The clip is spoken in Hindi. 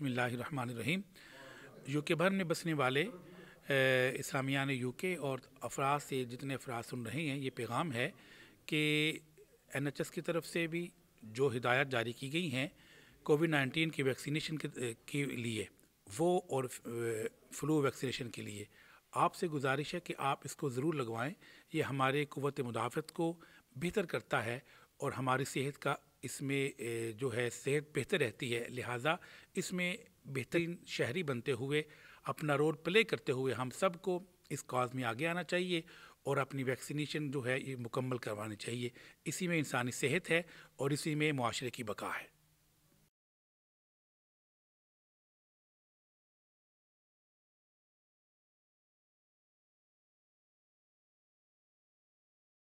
बसमीम यू के भर में बसने वाले यू के और अफराज से जितने अफराज सुन रहे हैं ये पैगाम है कि एन एच एस की तरफ से भी जो हिदायत जारी की गई हैं कोविड नाइन्टीन की वैक्सीनेशन के, के लिए वो और फ्लू वैक्सीनेशन के लिए आपसे गुजारिश है कि आप इसको ज़रूर लगवाएं ये हमारे क़वत मुदाफ़त को बेहतर करता है और हमारी सेहत का इसमें जो है सेहत बेहतर रहती है लिहाजा इसमें बेहतरीन शहरी बनते हुए अपना रोल प्ले करते हुए हम सबको इस काज में आगे आना चाहिए और अपनी वैक्सीनेशन जो है ये मुकम्मल करवानी चाहिए इसी में इंसानी सेहत है और इसी में माशरे की बका है